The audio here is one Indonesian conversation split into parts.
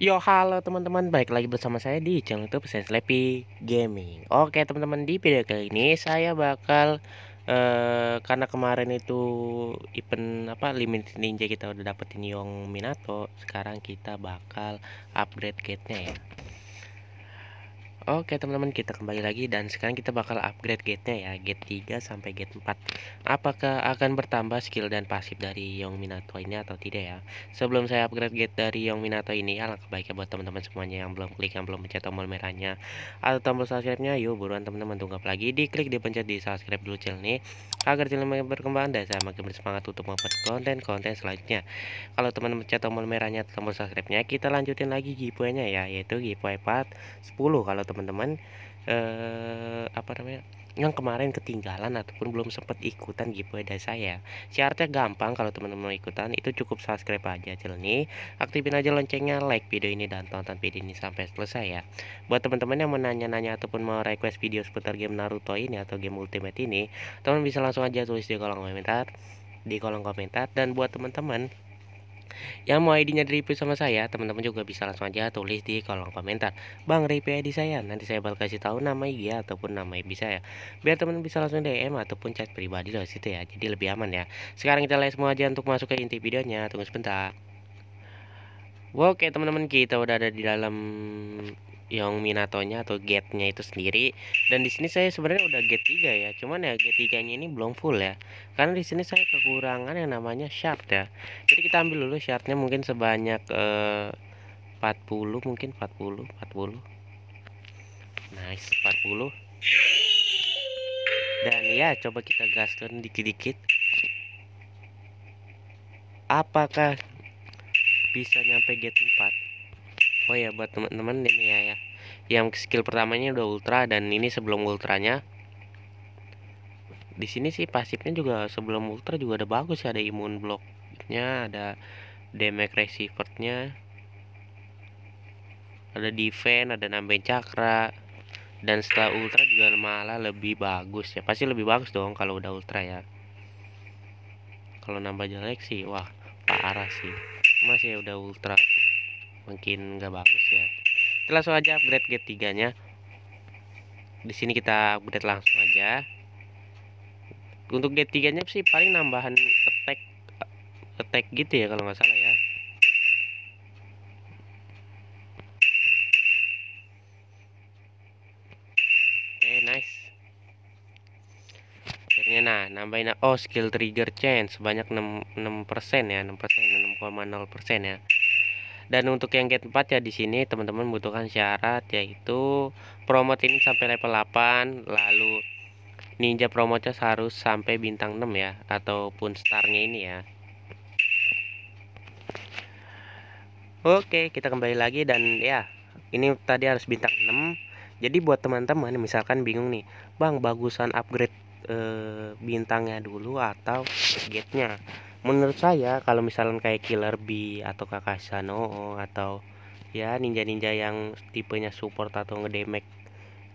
Yo halo teman-teman, baik lagi bersama saya di channel YouTube Sense Gaming. Oke teman-teman, di video kali ini saya bakal Eh, karena kemarin itu event apa limited ninja kita udah dapetin Yong Minato sekarang kita bakal upgrade gate-nya ya Oke teman-teman kita kembali lagi dan sekarang kita bakal upgrade gate-nya ya Gate 3 sampai gate 4 Apakah akan bertambah skill dan pasif dari Yong Minato ini atau tidak ya Sebelum saya upgrade gate dari Yong Minato ini Alangkah baiknya buat teman-teman semuanya yang belum klik Yang belum pencet tombol merahnya Atau tombol subscribe-nya Yuk buruan teman-teman tunggu lagi di dipencet di subscribe dulu channel ini Agar channel makin berkembang dan saya makin bersemangat untuk membuat konten-konten selanjutnya Kalau teman-teman pencet tombol merahnya atau tombol subscribe-nya Kita lanjutin lagi giveaway-nya ya Yaitu giveaway part 10 Kalau teman-teman eh, apa namanya yang kemarin ketinggalan ataupun belum sempat ikutan giveaway gitu dari saya syaratnya gampang kalau teman-teman mau ikutan itu cukup subscribe aja channel ini aktifin aja loncengnya like video ini dan tonton video ini sampai selesai ya buat teman-teman yang menanya-nanya ataupun mau request video seputar game Naruto ini atau game Ultimate ini teman bisa langsung aja tulis di kolom komentar di kolom komentar dan buat teman-teman yang mau ID-nya dari review sama saya, teman-teman juga bisa langsung aja tulis di kolom komentar. Bang, review ID saya. Nanti saya bakal kasih tahu nama IG ataupun nama IP saya. Biar teman bisa langsung DM ataupun chat pribadi loh situ ya. Jadi lebih aman ya. Sekarang kita lihat semua aja untuk masuk ke inti videonya. Tunggu sebentar. Oke teman-teman kita udah ada di dalam yang Minatonya atau gate-nya itu sendiri dan di sini saya sebenarnya udah gate 3 ya cuman ya gate 3 nya ini belum full ya karena di sini saya kekurangan yang namanya shard ya jadi kita ambil dulu shardnya mungkin sebanyak eh, 40 mungkin 40 40 nice 40 dan ya coba kita gaskan dikit-dikit apakah bisa nyampe gate 4 oh ya buat teman-teman ini ya ya yang skill pertamanya udah ultra dan ini sebelum ultranya di sini sih pasifnya juga sebelum ultra juga ada bagus ya ada imun blocknya ada damage receiver-nya. ada defense ada nambah cakra dan setelah ultra juga malah lebih bagus ya pasti lebih bagus dong kalau udah ultra ya kalau nambah jelek sih wah parah sih masih ya udah ultra mungkin nggak bagus ya kita langsung aja upgrade gate 3 nya di sini kita upgrade langsung aja untuk gate 3 nya sih paling nambahan attack attack gitu ya kalau nggak salah ya oke okay, nice akhirnya nah nambahin oh skill trigger chance sebanyak 6 6% ya 6% 6,0% ya dan untuk yang gate 4 ya di sini teman-teman butuhkan syarat yaitu promote ini sampai level 8 lalu ninja promotnya harus sampai bintang 6 ya ataupun starnya ini ya Oke kita kembali lagi dan ya ini tadi harus bintang 6 jadi buat teman-teman misalkan bingung nih Bang bagusan upgrade e, bintangnya dulu atau gate-nya menurut saya kalau misalnya kayak Killer B atau Kakasano atau ya ninja-ninja yang tipenya support atau ngedemek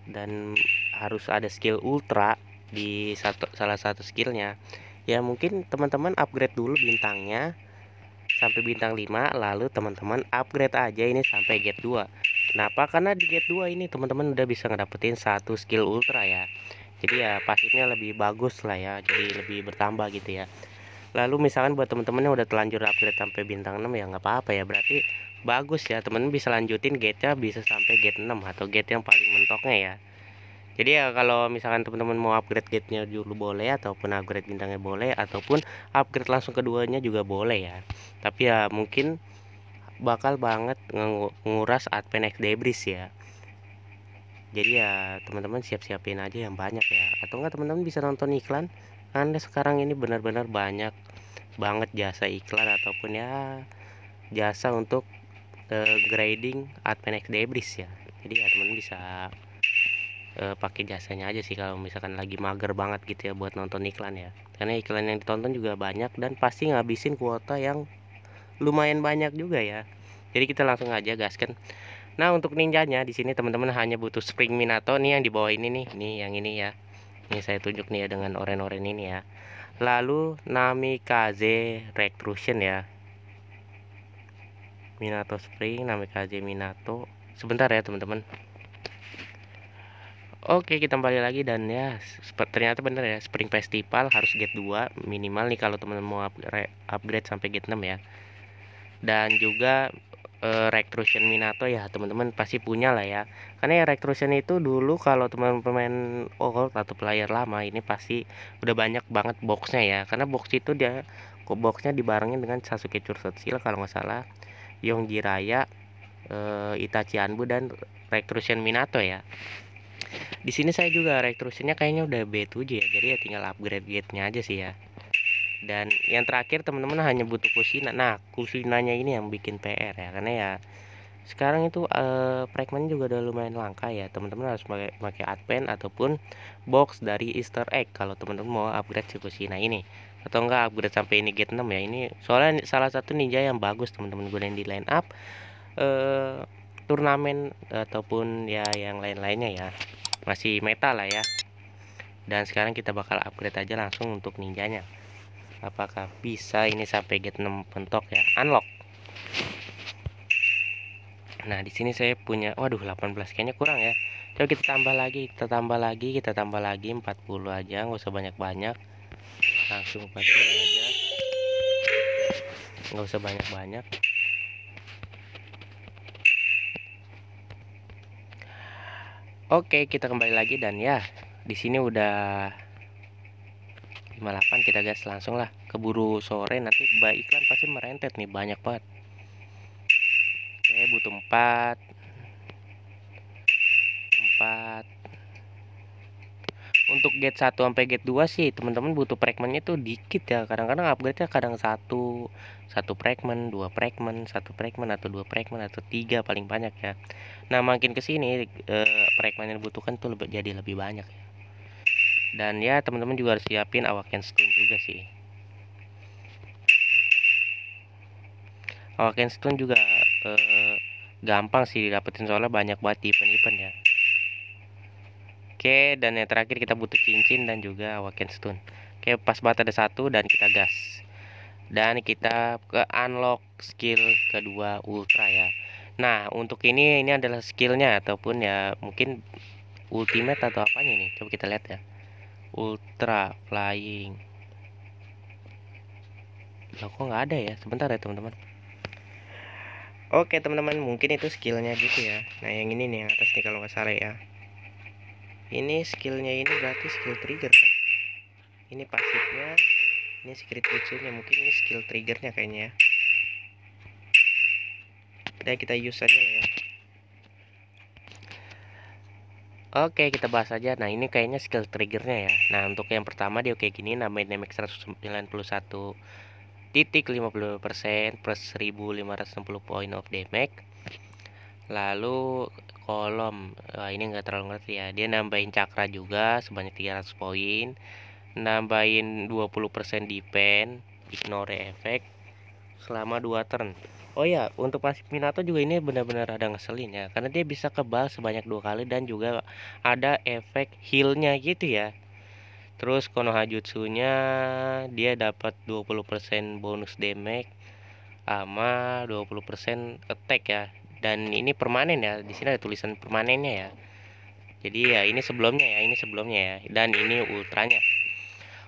dan harus ada skill ultra di satu salah satu skillnya ya mungkin teman-teman upgrade dulu bintangnya sampai bintang 5 lalu teman-teman upgrade aja ini sampai gate 2 kenapa karena di gate 2 ini teman-teman udah bisa ngedapetin satu skill ultra ya jadi ya pasifnya lebih bagus lah ya jadi lebih bertambah gitu ya lalu misalkan buat temen-temen yang udah telanjur upgrade sampai bintang 6 ya nggak apa-apa ya berarti bagus ya temen bisa lanjutin gate-nya bisa sampai gate 6 atau gate yang paling mentoknya ya jadi ya kalau misalkan teman-teman mau upgrade gate-nya dulu boleh ataupun upgrade bintangnya boleh ataupun upgrade langsung keduanya juga boleh ya tapi ya mungkin bakal banget nguras advance debris ya jadi ya teman-teman siap-siapin aja yang banyak ya atau enggak teman-teman bisa nonton iklan karena sekarang ini benar-benar banyak banget jasa iklan ataupun ya jasa untuk uh, grading admin X debris ya jadi ya teman-teman bisa uh, pakai jasanya aja sih kalau misalkan lagi mager banget gitu ya buat nonton iklan ya karena iklan yang ditonton juga banyak dan pasti ngabisin kuota yang lumayan banyak juga ya jadi kita langsung aja gaskan Nah untuk ninjanya di sini teman-teman hanya butuh spring minato nih yang di bawah ini nih, nih yang ini ya. Ini saya tunjuk nih ya dengan oren-oren ini ya. Lalu nami kz retrusion ya. Minato spring, nami kz minato. Sebentar ya teman-teman. Oke kita kembali lagi dan ya ternyata bener ya Spring Festival harus gate 2 minimal nih kalau teman-teman mau upgrade, sampai gate 6 ya dan juga e, eh, Rectrusion Minato ya teman-teman pasti punya lah ya karena ya Rectrusion itu dulu kalau teman-teman pemain old atau player lama ini pasti udah banyak banget boxnya ya karena box itu dia kok boxnya dibarengin dengan Sasuke Chursetsil kalau nggak salah Yong Jiraya e, eh, Itachi Anbu dan Rectrusion Minato ya di sini saya juga Rectrusionnya kayaknya udah B7 ya jadi ya tinggal upgrade gate-nya aja sih ya dan yang terakhir teman-teman hanya butuh kusina nah kusinanya ini yang bikin PR ya karena ya sekarang itu eh, fragment fragmen juga udah lumayan langka ya teman-teman harus pakai pakai advent ataupun box dari easter egg kalau teman-teman mau upgrade si kusina ini atau enggak upgrade sampai ini gate 6 ya ini soalnya salah satu ninja yang bagus teman-teman gunain di line up eh, turnamen ataupun ya yang lain-lainnya ya masih meta lah ya dan sekarang kita bakal upgrade aja langsung untuk ninjanya apakah bisa ini sampai gate 6 pentok ya unlock nah di sini saya punya waduh 18 kayaknya kurang ya coba kita tambah lagi kita tambah lagi kita tambah lagi 40 aja nggak usah banyak-banyak langsung 40 aja nggak usah banyak-banyak Oke, kita kembali lagi dan ya, di sini udah 58 kita gas langsung lah keburu sore nanti by iklan pasti merentet nih banyak banget oke butuh 4 4 untuk gate 1 sampai gate 2 sih teman-teman butuh fragmentnya tuh dikit ya kadang-kadang upgrade-nya kadang satu satu fragment dua fragment satu fragment atau dua fragment atau tiga paling banyak ya nah makin kesini eh, fragment yang dibutuhkan tuh lebih, jadi lebih banyak ya dan ya teman-teman juga harus siapin awaken stun juga sih awaken stun juga eh, gampang sih dapetin soalnya banyak banget event-event ya oke dan yang terakhir kita butuh cincin dan juga awaken stun. oke pas banget ada satu dan kita gas dan kita ke unlock skill kedua ultra ya nah untuk ini ini adalah skillnya ataupun ya mungkin ultimate atau apanya ini coba kita lihat ya Ultra Flying Loh kok nggak ada ya sebentar ya teman-teman Oke teman-teman mungkin itu skillnya gitu ya Nah yang ini nih yang atas nih kalau nggak salah ya Ini skillnya ini berarti skill trigger kan Ini pasifnya Ini secret lucunya mungkin ini skill triggernya kayaknya ya. Dan kita use aja lah ya Oke kita bahas aja Nah ini kayaknya skill triggernya ya Nah untuk yang pertama dia kayak gini Namanya damage 191 titik 50% plus 1560 point of damage Lalu kolom Wah, ini enggak terlalu ngerti ya Dia nambahin cakra juga sebanyak 300 poin Nambahin 20% defense Ignore efek Selama 2 turn Oh ya, untuk Pasif Minato juga ini benar-benar ada ngeselin ya, karena dia bisa kebal sebanyak dua kali dan juga ada efek healnya gitu ya. Terus Konoha Jutsunya dia dapat 20% bonus damage sama 20% attack ya. Dan ini permanen ya, di sini ada tulisan permanennya ya. Jadi ya ini sebelumnya ya, ini sebelumnya ya, dan ini ultranya.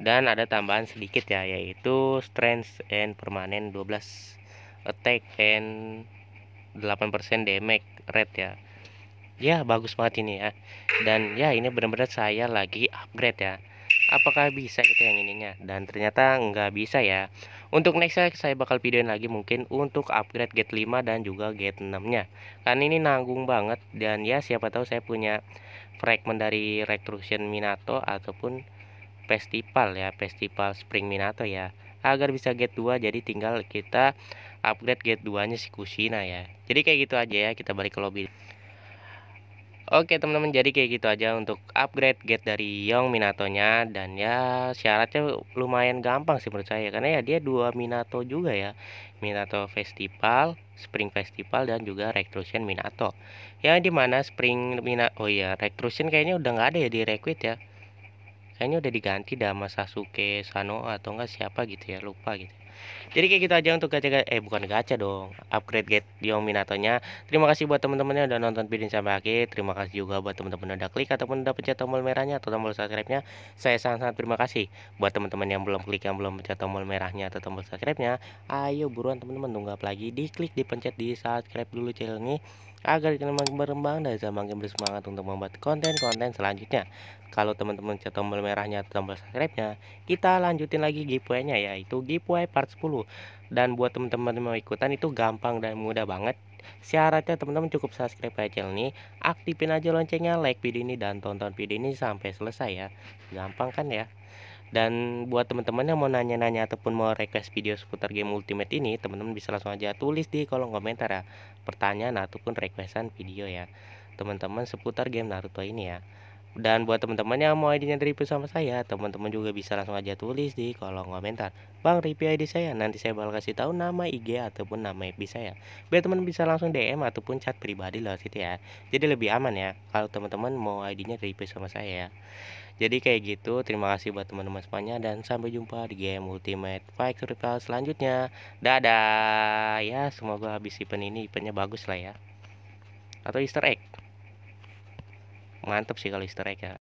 dan ada tambahan sedikit ya yaitu strength and permanen 12 attack and 8% damage rate ya ya bagus banget ini ya dan ya ini benar-benar saya lagi upgrade ya apakah bisa kita yang ininya dan ternyata nggak bisa ya untuk next saya, saya bakal videoin lagi mungkin untuk upgrade gate 5 dan juga gate 6 nya karena ini nanggung banget dan ya siapa tahu saya punya fragment dari retrusion Minato ataupun festival ya festival spring minato ya agar bisa gate 2 jadi tinggal kita upgrade gate 2 nya si kusina ya jadi kayak gitu aja ya kita balik ke lobby Oke teman-teman jadi kayak gitu aja untuk upgrade gate dari Yong Minatonya dan ya syaratnya lumayan gampang sih menurut saya karena ya dia dua Minato juga ya Minato Festival, Spring Festival dan juga Recrusion Minato. Yang dimana Spring Minato oh ya Recrusion kayaknya udah nggak ada ya di Requit ya kayaknya udah diganti dah sama Sasuke Sano atau enggak siapa gitu ya lupa gitu jadi kayak gitu aja untuk gacha eh bukan gacha dong upgrade gate Yominatonya terima kasih buat teman-teman yang udah nonton video ini sampai akhir terima kasih juga buat teman-teman yang udah klik ataupun udah pencet tombol merahnya atau tombol subscribe-nya saya sangat-sangat terima kasih buat teman-teman yang belum klik yang belum pencet tombol merahnya atau tombol subscribe-nya ayo buruan teman-teman tunggu apa lagi diklik dipencet di subscribe dulu channel ini agar channel makin berkembang dan saya makin bersemangat untuk membuat konten-konten selanjutnya. Kalau teman-teman cek tombol merahnya atau tombol subscribe-nya, kita lanjutin lagi giveaway-nya yaitu giveaway part 10. Dan buat teman-teman yang mau ikutan itu gampang dan mudah banget. Syaratnya teman-teman cukup subscribe aja channel ini, aktifin aja loncengnya, like video ini dan tonton video ini sampai selesai ya. Gampang kan ya? dan buat teman-teman yang mau nanya-nanya ataupun mau request video seputar game Ultimate ini, teman-teman bisa langsung aja tulis di kolom komentar ya pertanyaan ataupun requestan video ya. Teman-teman seputar game Naruto ini ya. Dan buat teman-teman yang mau ID-nya review sama saya, teman-teman juga bisa langsung aja tulis di kolom komentar. Bang, review ID saya. Nanti saya bakal kasih tahu nama IG ataupun nama IP saya. Biar teman bisa langsung DM ataupun chat pribadi loh situ ya. Jadi lebih aman ya kalau teman-teman mau ID-nya review sama saya. Ya. Jadi kayak gitu, terima kasih buat teman-teman semuanya dan sampai jumpa di game Ultimate Fight Survival selanjutnya. Dadah. Ya, semoga habis event ini eventnya bagus lah ya. Atau easter egg. Mantap sih kalau easter egg ya.